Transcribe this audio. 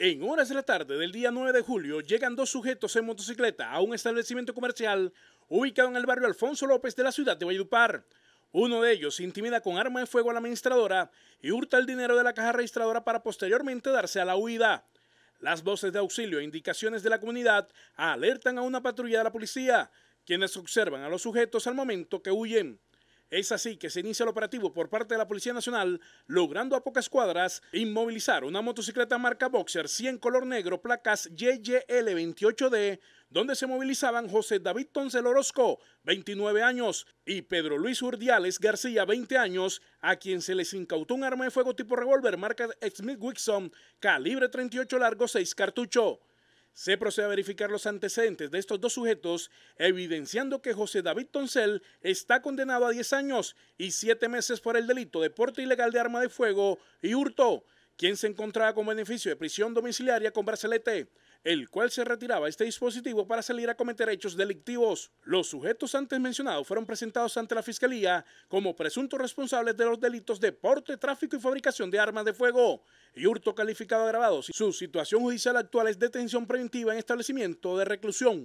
En horas de la tarde del día 9 de julio llegan dos sujetos en motocicleta a un establecimiento comercial ubicado en el barrio Alfonso López de la ciudad de Valledupar. Uno de ellos intimida con arma de fuego a la administradora y hurta el dinero de la caja registradora para posteriormente darse a la huida. Las voces de auxilio e indicaciones de la comunidad alertan a una patrulla de la policía, quienes observan a los sujetos al momento que huyen. Es así que se inicia el operativo por parte de la Policía Nacional, logrando a pocas cuadras inmovilizar una motocicleta marca Boxer 100 color negro, placas YYL28D, donde se movilizaban José David Toncel Orozco, 29 años, y Pedro Luis Urdiales García, 20 años, a quien se les incautó un arma de fuego tipo revólver marca Smith Wixon, calibre 38 largo, 6 cartucho. Se procede a verificar los antecedentes de estos dos sujetos, evidenciando que José David Toncel está condenado a 10 años y 7 meses por el delito de porte ilegal de arma de fuego y hurto, quien se encontraba con beneficio de prisión domiciliaria con bracelete el cual se retiraba este dispositivo para salir a cometer hechos delictivos. Los sujetos antes mencionados fueron presentados ante la Fiscalía como presuntos responsables de los delitos de porte, tráfico y fabricación de armas de fuego y hurto calificado agravado. Su situación judicial actual es detención preventiva en establecimiento de reclusión.